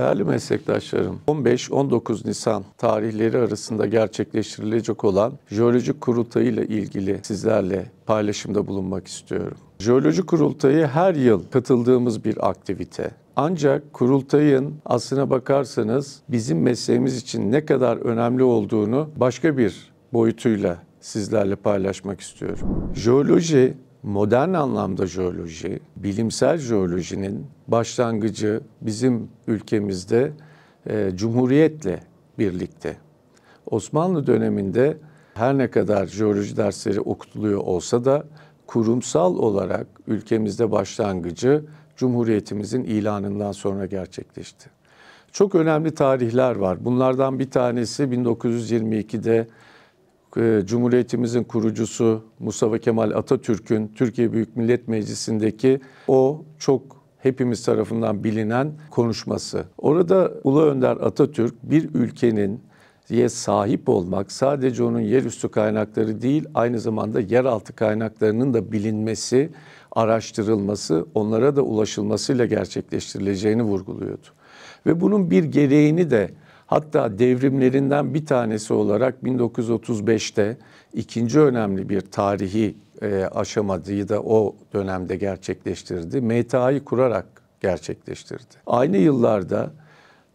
Değerli meslektaşlarım, 15-19 Nisan tarihleri arasında gerçekleştirilecek olan jeolojik kurultayı ile ilgili sizlerle paylaşımda bulunmak istiyorum. Jeoloji kurultayı her yıl katıldığımız bir aktivite. Ancak kurultayın aslına bakarsanız bizim mesleğimiz için ne kadar önemli olduğunu başka bir boyutuyla sizlerle paylaşmak istiyorum. Jeoloji modern anlamda jeoloji, bilimsel jeolojinin başlangıcı bizim ülkemizde e, Cumhuriyet'le birlikte. Osmanlı döneminde her ne kadar jeoloji dersleri okutuluyor olsa da kurumsal olarak ülkemizde başlangıcı Cumhuriyetimizin ilanından sonra gerçekleşti. Çok önemli tarihler var. Bunlardan bir tanesi 1922'de ee, Cumhuriyetimizin kurucusu Mustafa Kemal Atatürk'ün Türkiye Büyük Millet Meclisi'ndeki o çok hepimiz tarafından bilinen konuşması. Orada Ulu Önder Atatürk bir ülkenin diye sahip olmak sadece onun yerüstü kaynakları değil aynı zamanda yeraltı kaynaklarının da bilinmesi, araştırılması, onlara da ulaşılmasıyla gerçekleştirileceğini vurguluyordu. Ve bunun bir gereğini de Hatta devrimlerinden bir tanesi olarak 1935'te ikinci önemli bir tarihi e, aşamayı da o dönemde gerçekleştirdi. MTA'yı kurarak gerçekleştirdi. Aynı yıllarda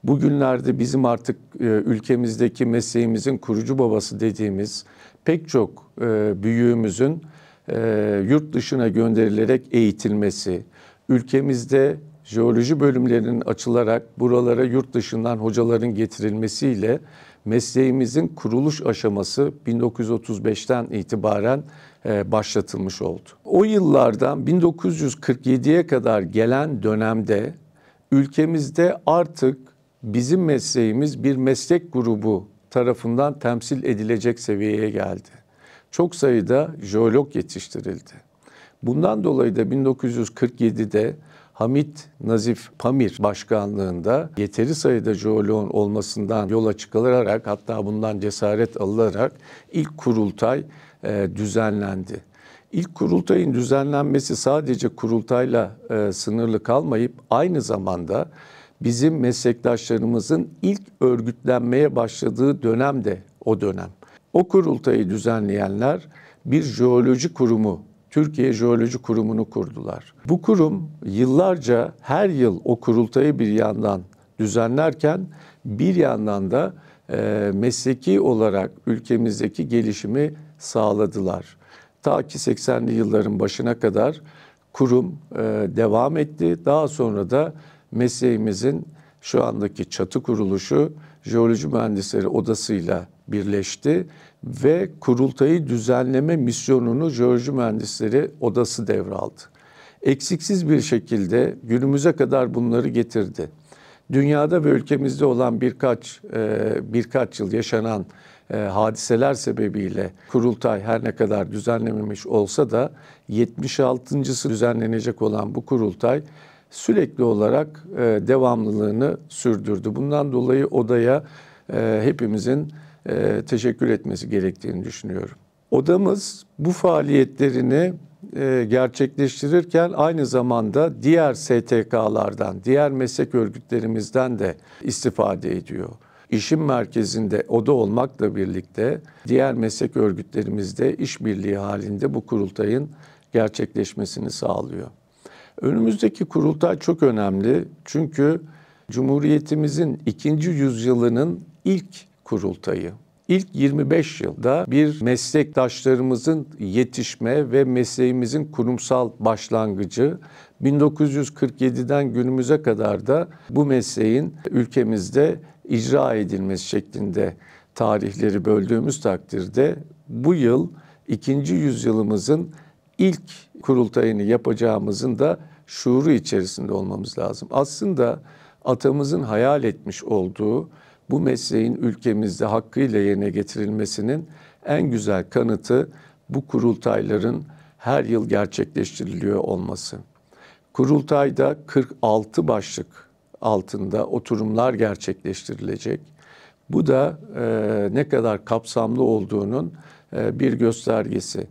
bugünlerde bizim artık e, ülkemizdeki mesleğimizin kurucu babası dediğimiz pek çok e, büyüğümüzün e, yurt dışına gönderilerek eğitilmesi, ülkemizde jeoloji bölümlerinin açılarak buralara yurt dışından hocaların getirilmesiyle mesleğimizin kuruluş aşaması 1935'ten itibaren e, başlatılmış oldu. O yıllardan 1947'ye kadar gelen dönemde ülkemizde artık bizim mesleğimiz bir meslek grubu tarafından temsil edilecek seviyeye geldi. Çok sayıda jeolog yetiştirildi. Bundan dolayı da 1947'de Hamit Nazif Pamir başkanlığında yeteri sayıda jeoloğun olmasından yola çıkılarak hatta bundan cesaret alınarak ilk kurultay e, düzenlendi. İlk kurultayın düzenlenmesi sadece kurultayla e, sınırlı kalmayıp aynı zamanda bizim meslektaşlarımızın ilk örgütlenmeye başladığı dönem de o dönem. O kurultayı düzenleyenler bir jeoloji kurumu Türkiye Jeoloji Kurumu'nu kurdular. Bu kurum yıllarca her yıl o kurultayı bir yandan düzenlerken bir yandan da e, mesleki olarak ülkemizdeki gelişimi sağladılar. Ta ki 80'li yılların başına kadar kurum e, devam etti. Daha sonra da mesleğimizin şu andaki çatı kuruluşu Jeoloji Mühendisleri Odası'yla birleşti ve kurultayı düzenleme misyonunu Jeoloji Mühendisleri Odası devraldı. Eksiksiz bir şekilde günümüze kadar bunları getirdi. Dünyada ve ülkemizde olan birkaç e, birkaç yıl yaşanan e, hadiseler sebebiyle kurultay her ne kadar düzenlememiş olsa da 76.sı düzenlenecek olan bu kurultay sürekli olarak e, devamlılığını sürdürdü. Bundan dolayı odaya e, hepimizin e, teşekkür etmesi gerektiğini düşünüyorum. Odamız bu faaliyetlerini e, gerçekleştirirken aynı zamanda diğer STK'lardan, diğer meslek örgütlerimizden de istifade ediyor. İşin merkezinde oda olmakla birlikte diğer meslek örgütlerimizde işbirliği halinde bu kurultayın gerçekleşmesini sağlıyor. Önümüzdeki kurultay çok önemli çünkü Cumhuriyetimizin ikinci yüzyılının ilk kurultayı. İlk 25 yılda bir meslektaşlarımızın yetişme ve mesleğimizin kurumsal başlangıcı 1947'den günümüze kadar da bu mesleğin ülkemizde icra edilmesi şeklinde tarihleri böldüğümüz takdirde bu yıl ikinci yüzyılımızın ilk kurultayını yapacağımızın da şuuru içerisinde olmamız lazım. Aslında atamızın hayal etmiş olduğu bu mesleğin ülkemizde hakkıyla yerine getirilmesinin en güzel kanıtı bu kurultayların her yıl gerçekleştiriliyor olması. Kurultayda 46 başlık altında oturumlar gerçekleştirilecek. Bu da e, ne kadar kapsamlı olduğunun e, bir göstergesi.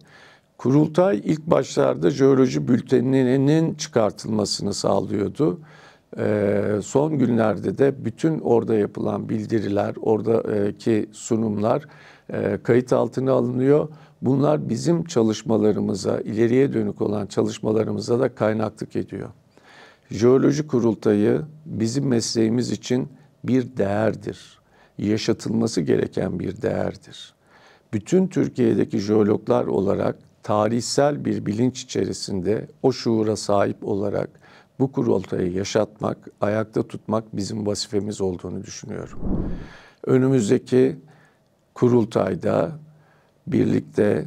Kurultay ilk başlarda jeoloji bülteninin çıkartılmasını sağlıyordu. Ee, son günlerde de bütün orada yapılan bildiriler, oradaki sunumlar e, kayıt altına alınıyor. Bunlar bizim çalışmalarımıza, ileriye dönük olan çalışmalarımıza da kaynaklık ediyor. Jeoloji kurultayı bizim mesleğimiz için bir değerdir. Yaşatılması gereken bir değerdir. Bütün Türkiye'deki jeologlar olarak tarihsel bir bilinç içerisinde o şuura sahip olarak bu kurultayı yaşatmak, ayakta tutmak bizim vazifemiz olduğunu düşünüyorum. Önümüzdeki kurultayda birlikte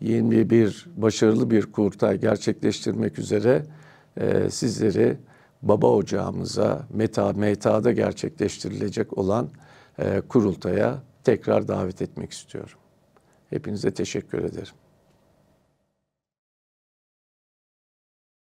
yeni başarılı bir kurultay gerçekleştirmek üzere e, sizleri baba ocağımıza meta meta'da gerçekleştirilecek olan e, kurultaya tekrar davet etmek istiyorum. Hepinize teşekkür ederim.